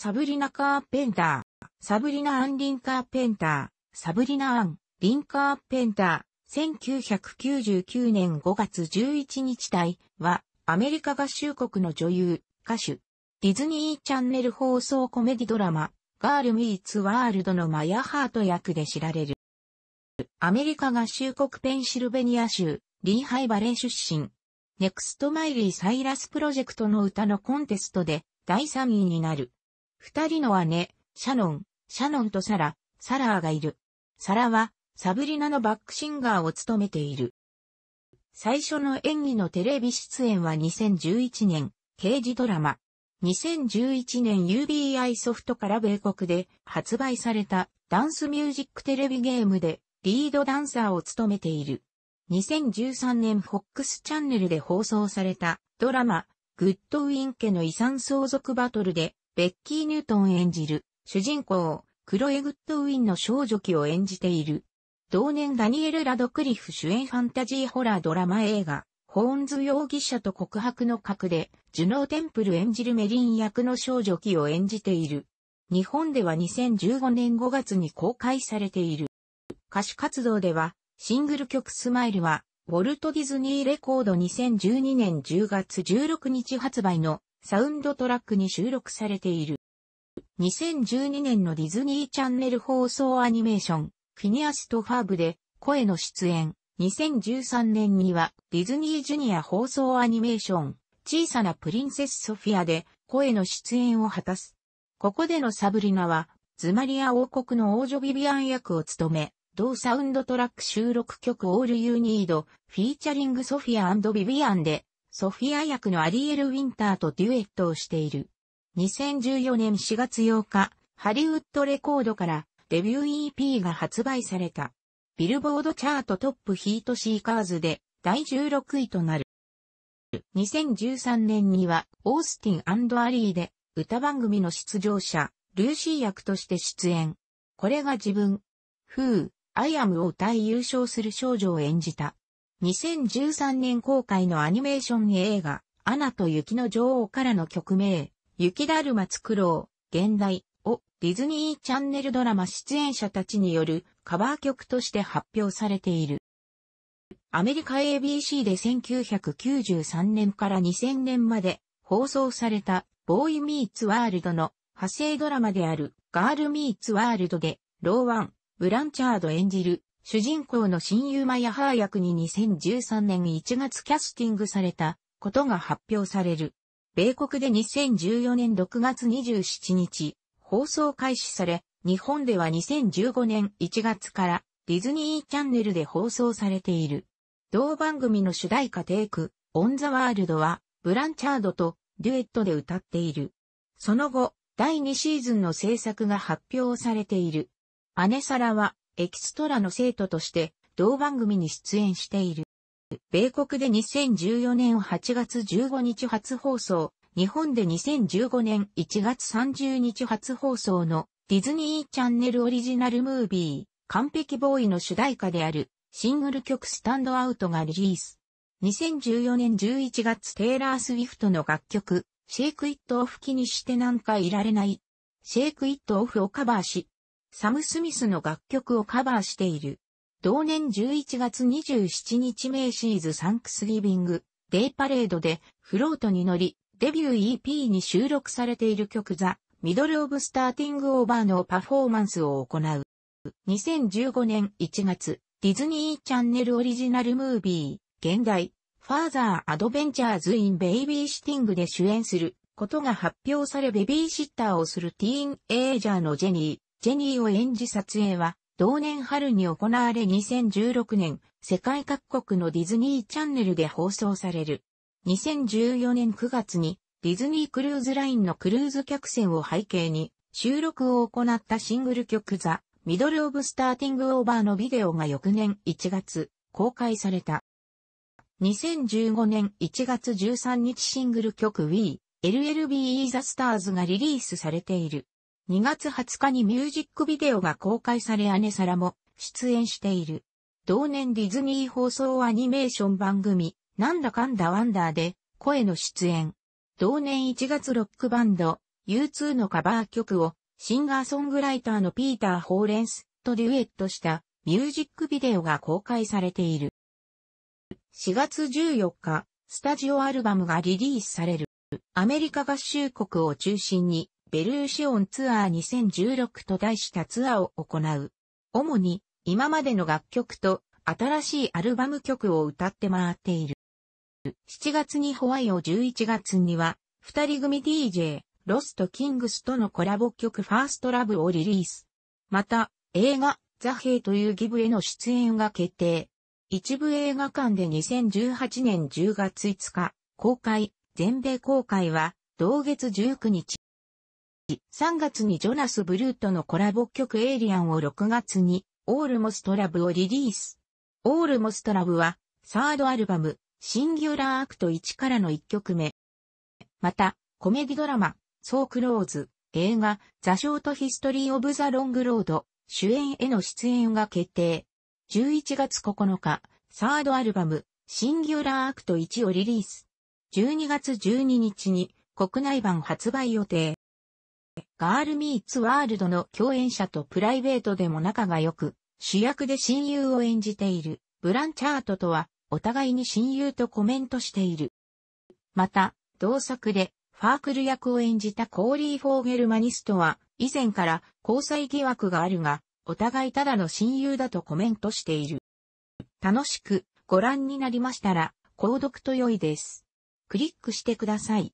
サブリナ・カーペンター、サブリナ・アン・リン・カーペンター、サブリナ・アン・リン・カーペンター、1999年5月11日台は、アメリカ合衆国の女優、歌手、ディズニーチャンネル放送コメディドラマ、ガール・ミーツ・ワールドのマヤ・ハート役で知られる。アメリカ合衆国ペンシルベニア州、リーハイバレー出身。ネクストマイリー・サイラスプロジェクトの歌のコンテストで第3位になる。二人の姉、シャノン、シャノンとサラ、サラーがいる。サラは、サブリナのバックシンガーを務めている。最初の演技のテレビ出演は2011年、刑事ドラマ。2011年 UBI ソフトから米国で発売されたダンスミュージックテレビゲームでリードダンサーを務めている。2013年 FOX チャンネルで放送されたドラマ、グッドウィン家の遺産相続バトルでベッキー・ニュートン演じる、主人公、クロエ・グッドウィンの少女期を演じている。同年ダニエル・ラドクリフ主演ファンタジーホラードラマ映画、ホーンズ容疑者と告白の格で、ジュノーテンプル演じるメリン役の少女期を演じている。日本では2015年5月に公開されている。歌手活動では、シングル曲スマイルは、ウォルト・ディズニーレコード2012年10月16日発売のサウンドトラックに収録されている。2012年のディズニーチャンネル放送アニメーション、フィニアスとファーブで声の出演。2013年にはディズニージュニア放送アニメーション、小さなプリンセスソフィアで声の出演を果たす。ここでのサブリナは、ズマリア王国の王女ビビアン役を務め、同サウンドトラック収録曲オールユーニードフィーチャリングソフィアビビアンでソフィア役のアリエル・ウィンターとデュエットをしている。2014年4月8日、ハリウッドレコードからデビュー EP が発売された。ビルボードチャートトップヒートシーカーズで第16位となる。2013年にはオースティンアリーで歌番組の出場者、ルーシー役として出演。これが自分、ー、アイアムを歌い優勝する少女を演じた2013年公開のアニメーション映画、アナと雪の女王からの曲名、雪だるま作ろう、現代をディズニーチャンネルドラマ出演者たちによるカバー曲として発表されている。アメリカ ABC で1993年から2000年まで放送されたボーイミーツワールドの派生ドラマであるガールミーツワールドでローワン・ブランチャード演じる主人公の親友マヤハー役に2013年1月キャスティングされたことが発表される。米国で2014年6月27日、放送開始され、日本では2015年1月からディズニーチャンネルで放送されている。同番組の主題歌テイク、オンザワールドは、ブランチャードとデュエットで歌っている。その後、第2シーズンの制作が発表されている。姉サラは、エキストラの生徒として同番組に出演している。米国で2014年8月15日初放送、日本で2015年1月30日初放送のディズニーチャンネルオリジナルムービー、完璧ボーイの主題歌であるシングル曲スタンドアウトがリリース。2014年11月テイラー・スウィフトの楽曲、シェイク・イット・オフ気にしてなんかいられない。シェイク・イット・オフをカバーし、サム・スミスの楽曲をカバーしている。同年11月27日名シーズサンクスギビングデイパレードでフロートに乗り、デビュー EP に収録されている曲ザ・ミドル・オブ・スターティング・オーバーのパフォーマンスを行う。2015年1月、ディズニーチャンネルオリジナルムービー、現代、ファーザー・アドベンチャーズ・イン・ベイビー・シティングで主演することが発表されベビーシッターをするティーン・エイジャーのジェニー、ジェニーを演じ撮影は、同年春に行われ2016年、世界各国のディズニーチャンネルで放送される。2014年9月に、ディズニークルーズラインのクルーズ客船を背景に、収録を行ったシングル曲ザ・ミドル・オブ・スターティング・オーバーのビデオが翌年1月、公開された。2015年1月13日シングル曲 We, LLBE The Stars がリリースされている。2月20日にミュージックビデオが公開され姉サラも出演している。同年ディズニー放送アニメーション番組、なんだかんだワンダーで声の出演。同年1月ロックバンド、U2 のカバー曲をシンガーソングライターのピーター・ホーレンスとデュエットしたミュージックビデオが公開されている。4月14日、スタジオアルバムがリリースされる。アメリカ合衆国を中心にベルーシオンツアー2016と題したツアーを行う。主に今までの楽曲と新しいアルバム曲を歌って回っている。7月にホワイを11月には、二人組 DJ、ロスとキングスとのコラボ曲ファーストラブをリリース。また、映画、ザ・ヘイというギブへの出演が決定。一部映画館で2018年10月5日、公開、全米公開は、同月19日。3月にジョナス・ブルーとのコラボ曲エイリアンを6月にオールモストラブをリリース。オールモストラブはサードアルバムシンギュラーアクト1からの1曲目。またコメディドラマソークローズ映画ザ・ショート・ヒストリー・オブ・ザ・ロング・ロード主演への出演が決定。11月9日サードアルバムシンギュラーアクト1をリリース。12月12日に国内版発売予定。ガールミーツワールドの共演者とプライベートでも仲が良く、主役で親友を演じているブランチャートとはお互いに親友とコメントしている。また、同作でファークル役を演じたコーリー・フォーゲルマニストは以前から交際疑惑があるが、お互いただの親友だとコメントしている。楽しくご覧になりましたら、購読と良いです。クリックしてください。